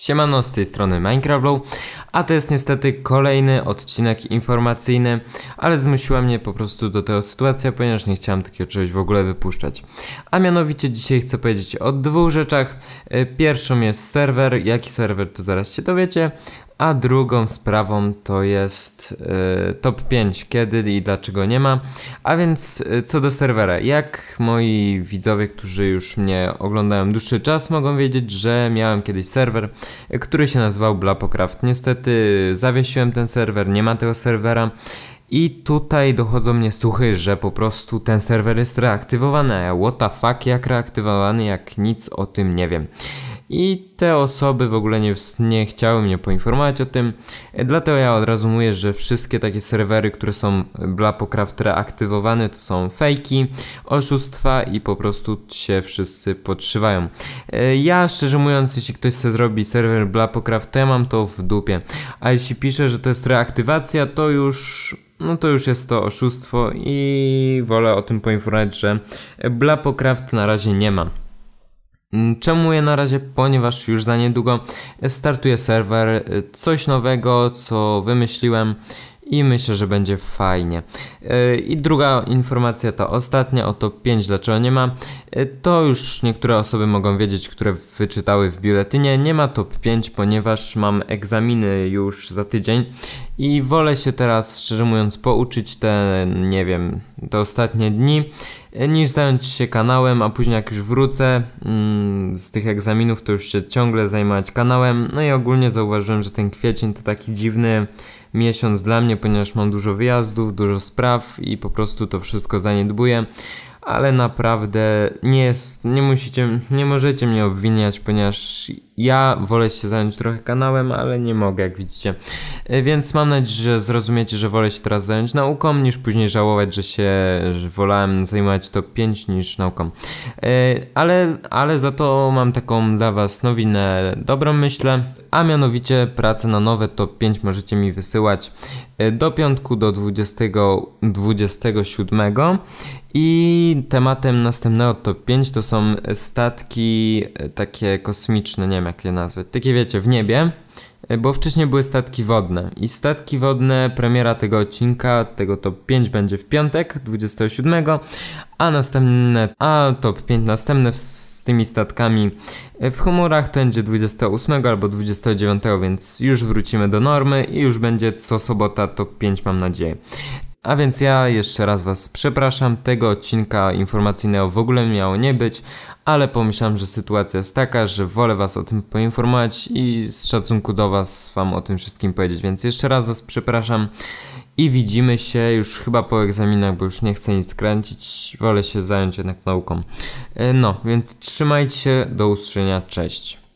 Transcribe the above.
Siemano, z tej strony Minecraftlow, a to jest niestety kolejny odcinek informacyjny, ale zmusiła mnie po prostu do tego sytuacja, ponieważ nie chciałem takiego czegoś w ogóle wypuszczać. A mianowicie dzisiaj chcę powiedzieć o dwóch rzeczach. Y, pierwszą jest serwer, jaki serwer to zaraz się dowiecie, a drugą sprawą to jest y, top 5, kiedy i dlaczego nie ma. A więc y, co do serwera, jak moi widzowie, którzy już mnie oglądają dłuższy czas, mogą wiedzieć, że miałem kiedyś serwer, który się nazywał Blapocraft. Niestety zawiesiłem ten serwer, nie ma tego serwera. I tutaj dochodzą mnie suchy, że po prostu ten serwer jest reaktywowany. What the fuck, jak reaktywowany, jak nic o tym nie wiem i te osoby w ogóle nie, nie chciały mnie poinformować o tym, e, dlatego ja od razu mówię, że wszystkie takie serwery, które są e, BlaPocraft reaktywowane, to są fejki, oszustwa i po prostu się wszyscy podszywają. E, ja szczerze mówiąc, jeśli ktoś chce zrobić serwer Blapocraft, to ja mam to w dupie. A jeśli pisze, że to jest reaktywacja, to już no to już jest to oszustwo i wolę o tym poinformować, że Blapocraft na razie nie ma. Mm, czemu je na razie? Ponieważ już za niedługo startuje serwer, y, coś nowego, co wymyśliłem i myślę, że będzie fajnie. Y, I druga informacja, ta ostatnia, o top 5 dlaczego nie ma. Y, to już niektóre osoby mogą wiedzieć, które wyczytały w biuletynie. Nie ma top 5, ponieważ mam egzaminy już za tydzień i wolę się teraz, szczerze mówiąc, pouczyć te, nie wiem, te ostatnie dni, e, niż zająć się kanałem, a później jak już wrócę mm, z tych egzaminów, to już się ciągle zajmować kanałem. No i ogólnie zauważyłem, że ten kwiecień to taki dziwny miesiąc dla mnie, ponieważ mam dużo wyjazdów, dużo spraw i po prostu to wszystko zaniedbuję ale naprawdę nie jest, nie musicie, nie możecie mnie obwiniać, ponieważ ja wolę się zająć trochę kanałem, ale nie mogę, jak widzicie. E, więc mam nadzieję, że zrozumiecie, że wolę się teraz zająć nauką, niż później żałować, że się że wolałem zajmować top 5 niż nauką. E, ale, ale za to mam taką dla Was nowinę dobrą, myślę, a mianowicie pracę na nowe top 5 możecie mi wysyłać e, do piątku do 20, 27 i tematem następnego top 5 to są statki takie kosmiczne, nie wiem jak je nazwać, takie wiecie, w niebie, e, bo wcześniej były statki wodne. I statki wodne, premiera tego odcinka, tego top 5 będzie w piątek, 27, a następne, a top 5 następne z tymi statkami e, w humorach to będzie 28 albo 29, więc już wrócimy do normy i już będzie co sobota top 5 mam nadzieję. A więc ja jeszcze raz Was przepraszam, tego odcinka informacyjnego w ogóle miało nie być, ale pomyślałem, że sytuacja jest taka, że wolę Was o tym poinformować i z szacunku do Was Wam o tym wszystkim powiedzieć, więc jeszcze raz Was przepraszam i widzimy się już chyba po egzaminach, bo już nie chcę nic kręcić, wolę się zająć jednak nauką. E, no, więc trzymajcie się, do usłyszenia, cześć.